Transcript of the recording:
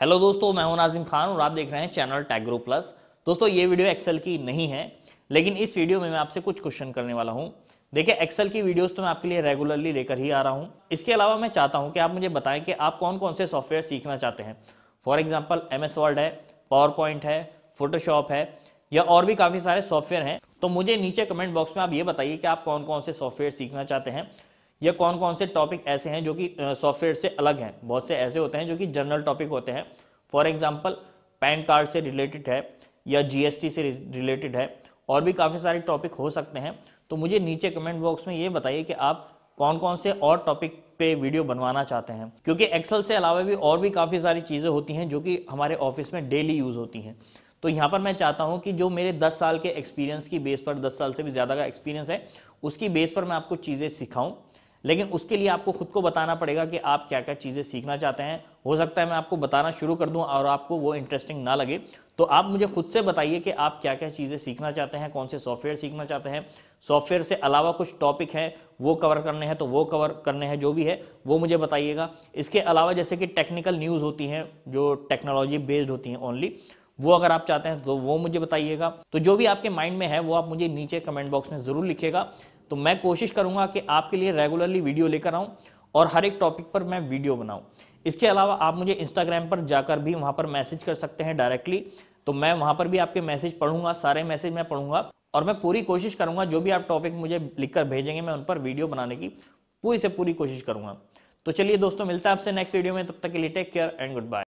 hello दोस्तों मैं हूं नाजिम खान और आप देख रहे हैं चैनल टैग्रो प्लस दोस्तों ये वीडियो एक्सेल की नहीं है लेकिन इस वीडियो में मैं आपसे कुछ क्वेश्चन करने वाला हूं देखिए एक्सेल की वीडियोस तो मैं आपके लिए रेगुलरली लेकर ही आ रहा हूं इसके अलावा मैं चाहता हूं कि आप मुझे बताएं कि आप कौन कौन से सॉफ्टवेयर सीखना चाहते हैं for example M S Word है पावर पॉइंट है फोटोशॉप है या और भी काफ़ी सारे सॉफ्टवेयर हैं तो मुझे नीचे कमेंट बॉक्स में आप ये बताइए कि आप कौन कौन से सॉफ्टवेयर सीखना चाहते हैं ये कौन कौन से टॉपिक ऐसे हैं जो कि सॉफ्टवेयर से अलग हैं बहुत से ऐसे होते हैं जो कि जनरल टॉपिक होते हैं फॉर एग्जाम्पल पैन कार्ड से रिलेटेड है या जीएसटी से रिलेटेड है और भी काफ़ी सारे टॉपिक हो सकते हैं तो मुझे नीचे कमेंट बॉक्स में ये बताइए कि आप कौन कौन से और टॉपिक पे वीडियो बनवाना चाहते हैं क्योंकि एक्सेल से अलावा भी और भी काफ़ी सारी चीज़ें होती हैं जो कि हमारे ऑफिस में डेली यूज़ होती हैं तो यहाँ पर मैं चाहता हूँ कि जो मेरे 10 साल के एक्सपीरियंस की बेस पर 10 साल से भी ज़्यादा का एक्सपीरियंस है उसकी बेस पर मैं आपको चीज़ें सिखाऊँ लेकिन उसके लिए आपको खुद को बताना पड़ेगा कि आप क्या क्या चीज़ें सीखना चाहते हैं हो सकता है मैं आपको बताना शुरू कर दूं और आपको वो इंटरेस्टिंग ना लगे तो आप मुझे खुद से बताइए कि आप क्या क्या चीज़ें सीखना चाहते हैं कौन से सॉफ्टवेयर सीखना चाहते हैं सॉफ्टवेयर से अलावा कुछ टॉपिक हैं वो कवर करने हैं तो वो कवर करने हैं जो भी है वो मुझे बताइएगा इसके अलावा जैसे कि टेक्निकल न्यूज़ होती हैं जो टेक्नोलॉजी बेस्ड होती हैं ओनली वो अगर आप चाहते हैं तो वो मुझे बताइएगा तो जो भी आपके माइंड में है वो आप मुझे नीचे कमेंट बॉक्स में ज़रूर लिखेगा तो मैं कोशिश करूंगा कि आपके लिए रेगुलरली वीडियो लेकर आऊं और हर एक टॉपिक पर मैं वीडियो बनाऊं इसके अलावा आप मुझे इंस्टाग्राम पर जाकर भी वहां पर मैसेज कर सकते हैं डायरेक्टली तो मैं वहां पर भी आपके मैसेज पढ़ूंगा सारे मैसेज मैं पढ़ूंगा और मैं पूरी कोशिश करूंगा जो भी आप टॉपिक मुझे लिखकर भेजेंगे मैं उन पर वीडियो बनाने की पूरी से पूरी कोशिश करूंगा तो चलिए दोस्तों मिलता है आपसे नेक्स्ट वीडियो में तब तक के लिए take care and good bye